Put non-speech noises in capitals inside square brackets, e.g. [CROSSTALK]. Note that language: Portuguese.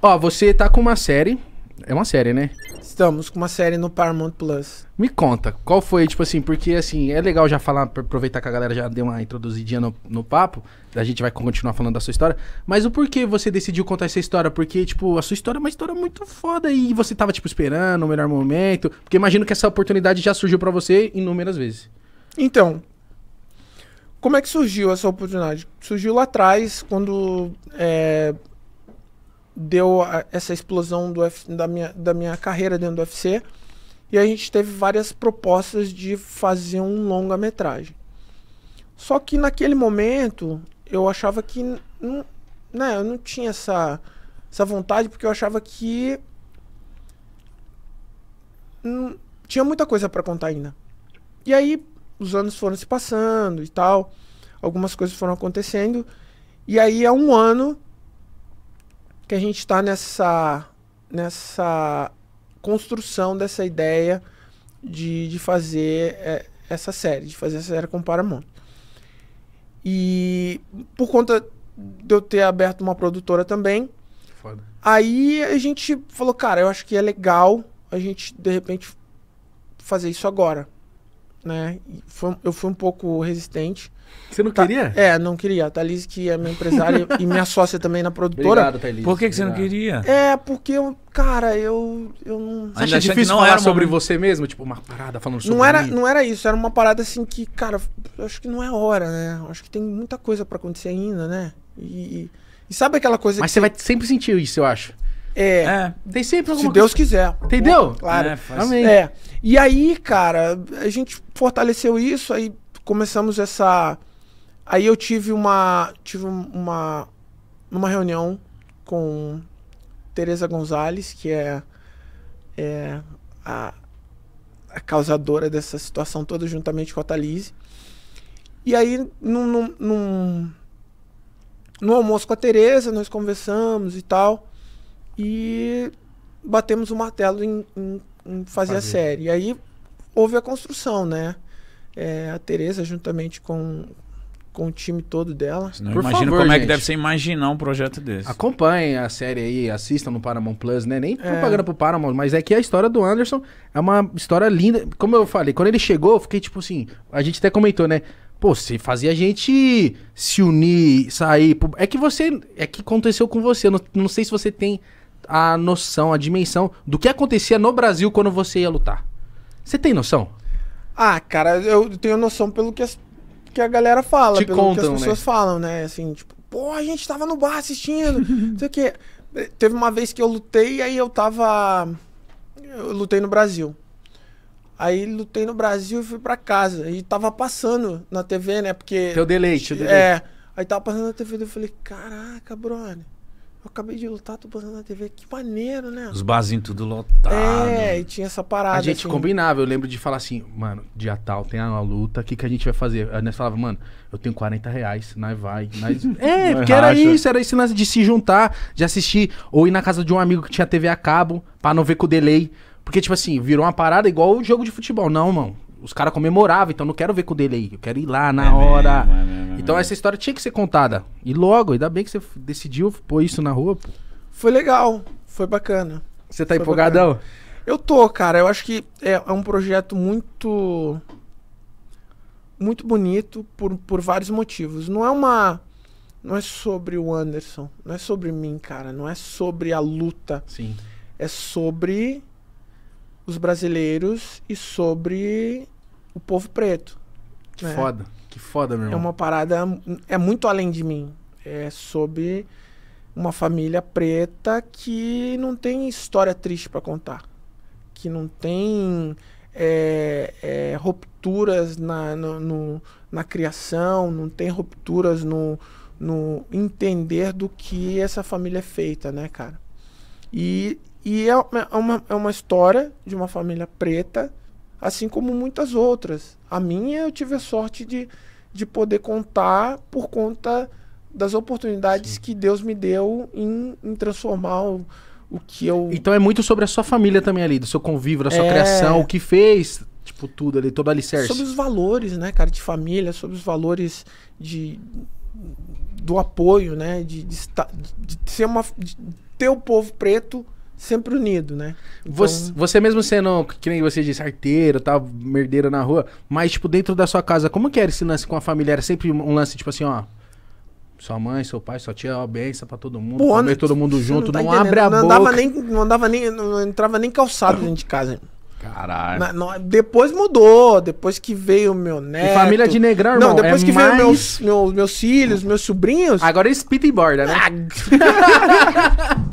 Ó, você tá com uma série. É uma série, né? Estamos com uma série no Paramount Plus. Me conta, qual foi, tipo assim, porque assim, é legal já falar, aproveitar que a galera já deu uma introduzidinha no, no papo, a gente vai continuar falando da sua história, mas o porquê você decidiu contar essa história? Porque, tipo, a sua história é uma história muito foda e você tava, tipo, esperando o melhor momento, porque imagino que essa oportunidade já surgiu para você inúmeras vezes. Então, como é que surgiu essa oportunidade? Surgiu lá atrás, quando é, deu a, essa explosão da, minha, da minha carreira dentro do UFC. E a gente teve várias propostas de fazer um longa-metragem. Só que naquele momento eu achava que. Não, né, eu não tinha essa, essa vontade, porque eu achava que. Não, tinha muita coisa para contar ainda. E aí os anos foram se passando e tal, algumas coisas foram acontecendo. E aí há um ano que a gente está nessa, nessa construção dessa ideia de, de fazer é, essa série, de fazer essa série com Paramount. E por conta de eu ter aberto uma produtora também, Foda. aí a gente falou, cara, eu acho que é legal a gente de repente fazer isso agora né? Foi, eu fui um pouco resistente. Você não tá, queria? É, não queria. A Thalys, que é minha empresária [LAUGHS] e minha sócia também na produtora. Obrigado, Thalys. Por que, que você não queria? É, porque eu, cara, eu, eu não. Você acha difícil não falar sobre momento... você mesmo? Tipo, uma parada falando sobre não era mim. Não era isso, era uma parada assim que, cara, acho que não é hora, né? Acho que tem muita coisa para acontecer ainda, né? E, e, sabe aquela coisa Mas você vai sempre sentir isso, eu acho. É. é. Tem sempre alguma Se Deus coisa... quiser. Entendeu? Claro. É, faz... Amém. É. E aí, cara, a gente fortaleceu isso, aí começamos essa. Aí eu tive uma. Tive uma. Uma reunião com Tereza Gonzalez, que é, é a, a, causadora dessa situação toda, juntamente com a Thalise. E aí, num, num, num, no almoço com a Tereza, nós conversamos e tal. E batemos o martelo em, em, em fazer, fazer, a série. E aí houve a construção, né? É, a Tereza, juntamente com, com o time todo dela. Não imagino favor, como gente. é que deve ser imaginar um projeto desse. Acompanhe a série aí, assistam no Paramount Plus, né? Nem é. para pro Paramount, mas é que a história do Anderson é uma história linda. Como eu falei, quando ele chegou, eu fiquei tipo assim. A gente até comentou, né? Pô, você fazia a gente se unir, sair. É que você. É que aconteceu com você. Não, não sei se você tem a noção, a dimensão do que acontecia no Brasil quando você ia lutar. Você tem noção? Ah, cara, eu tenho noção pelo que, as, que a galera fala, Te pelo contam, que as né? pessoas né? falam, né? Assim, tipo, pô, a gente tava no bar assistindo, não sei o quê. [LAUGHS] Teve uma vez que eu lutei, aí eu tava. Eu lutei no Brasil. Aí lutei no Brasil e fui pra casa. E tava passando na TV, né? Porque. Teu deleite, deleite. É. Aí tava passando na TV e eu falei, caraca, brother. Eu acabei de lutar, tô passando na TV. Que maneiro, né? Os barzinhos tudo lotado. É, e tinha essa parada. A gente assim. combinava. Eu lembro de falar assim, mano, dia tal, tem a luta, o que, que a gente vai fazer? A gente falava, mano, eu tenho 40 reais, nós vai. Nós... [LAUGHS] é, porque era isso, era isso de se juntar, de assistir, ou ir na casa de um amigo que tinha TV a cabo, pra não ver com o delay. Porque, tipo assim, virou uma parada igual o jogo de futebol. Não, mano. Os caras comemoravam, então não quero ver com o delay. Eu quero ir lá na é hora. Mesmo, é mesmo. Então essa história tinha que ser contada. E logo, ainda bem que você decidiu pôr isso na rua. Foi legal, foi bacana. Você tá foi empolgadão? Bacana. Eu tô, cara. Eu acho que é, é um projeto muito. Muito bonito por, por vários motivos. Não é uma não é sobre o Anderson, não é sobre mim, cara, não é sobre a luta. Sim. É sobre os brasileiros e sobre o povo preto. Que é. foda, que foda, meu é irmão. É uma parada, é muito além de mim. É sobre uma família preta que não tem história triste para contar. Que não tem é, é, rupturas na, no, no, na criação, não tem rupturas no, no entender do que essa família é feita, né, cara? E, e é, uma, é uma é história de uma família preta assim como muitas outras. A minha eu tive a sorte de, de poder contar por conta das oportunidades Sim. que Deus me deu em, em transformar o, o, que eu. Então é muito sobre a sua família também ali, do seu convívio, da sua é... criação, o que fez, tipo, tudo ali, todo alicerce. Sobre os valores, né, cara, de família, sobre os valores de do apoio, né, de, de, de ser uma de ter o povo preto sempre unido, né? Então... Você, você, mesmo sendo, que nem você disse, arteiro, tá, merdeiro na rua, mas, tipo, dentro da sua casa, como que era esse lance com a família? Era sempre um lance, tipo assim, ó, sua mãe, seu pai, sua tia, ó, benção pra todo mundo, Pô, comer todo mundo junto, não, tá não abre a não boca. nem, não andava nem, não entrava nem calçado dentro de casa. Caralho. Na, na, depois mudou, depois que veio o meu neto. E família de negrão, irmão. Não, é depois é que mais... veio meus, meus, meus filhos, meus sobrinhos. Agora eles é pita e borda, né? Ah, [LAUGHS]